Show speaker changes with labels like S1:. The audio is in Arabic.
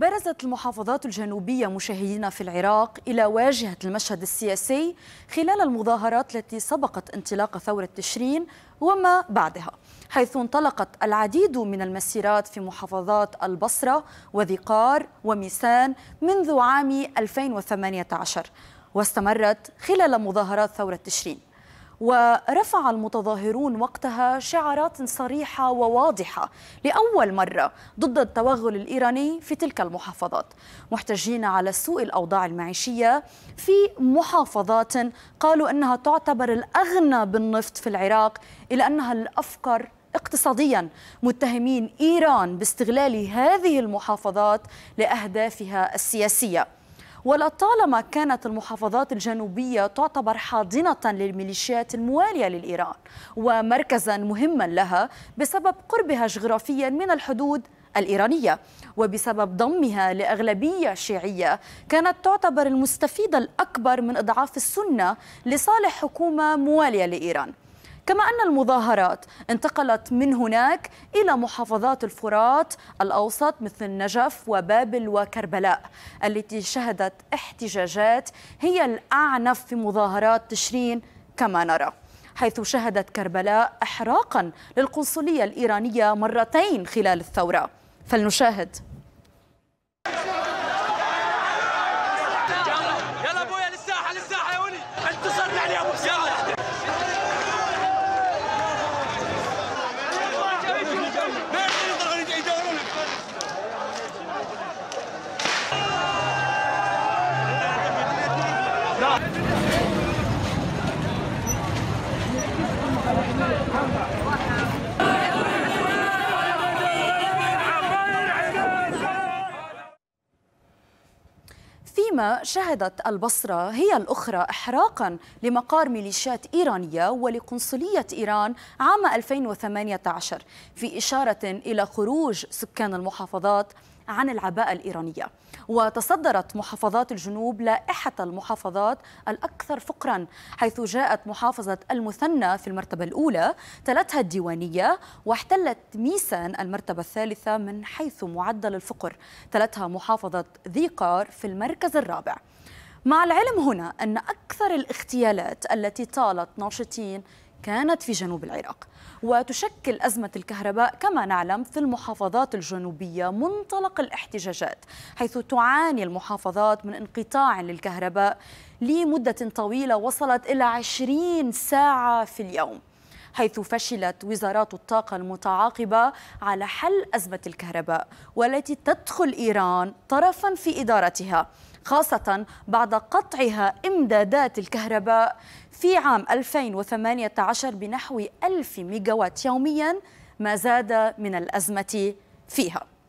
S1: برزت المحافظات الجنوبية مشاهدين في العراق إلى واجهة المشهد السياسي خلال المظاهرات التي سبقت انطلاق ثورة تشرين وما بعدها حيث انطلقت العديد من المسيرات في محافظات البصرة وذقار وميسان منذ عام 2018 واستمرت خلال مظاهرات ثورة تشرين ورفع المتظاهرون وقتها شعارات صريحة وواضحة لأول مرة ضد التوغل الإيراني في تلك المحافظات محتجين على سوء الأوضاع المعيشية في محافظات قالوا أنها تعتبر الأغنى بالنفط في العراق إلى أنها الأفقر اقتصاديا متهمين ايران باستغلال هذه المحافظات لاهدافها السياسيه ولطالما كانت المحافظات الجنوبية تعتبر حاضنة للميليشيات الموالية للإيران ومركزا مهما لها بسبب قربها جغرافيا من الحدود الإيرانية وبسبب ضمها لأغلبية شيعية كانت تعتبر المستفيدة الأكبر من إضعاف السنة لصالح حكومة موالية لإيران كما أن المظاهرات انتقلت من هناك إلى محافظات الفرات الأوسط مثل النجف وبابل وكربلاء التي شهدت احتجاجات هي الأعنف في مظاهرات تشرين كما نرى حيث شهدت كربلاء احراقا للقنصليه الايرانيه مرتين خلال الثوره فلنشاهد فيما شهدت البصرة هي الأخرى إحراقا لمقار ميليشيات إيرانية ولقنصلية إيران عام 2018 في إشارة إلى خروج سكان المحافظات عن العباءة الإيرانية وتصدرت محافظات الجنوب لائحة المحافظات الأكثر فقرا حيث جاءت محافظة المثنى في المرتبة الأولى تلتها الديوانية واحتلت ميسان المرتبة الثالثة من حيث معدل الفقر تلتها محافظة ذي قار في المركز الرابع مع العلم هنا أن أكثر الاغتيالات التي طالت ناشطين كانت في جنوب العراق وتشكل أزمة الكهرباء كما نعلم في المحافظات الجنوبية منطلق الاحتجاجات حيث تعاني المحافظات من انقطاع للكهرباء لمدة طويلة وصلت إلى 20 ساعة في اليوم حيث فشلت وزارات الطاقة المتعاقبة على حل أزمة الكهرباء والتي تدخل إيران طرفا في إدارتها خاصة بعد قطعها إمدادات الكهرباء في عام 2018 بنحو 1000 ميجاوات يوميا ما زاد من الأزمة فيها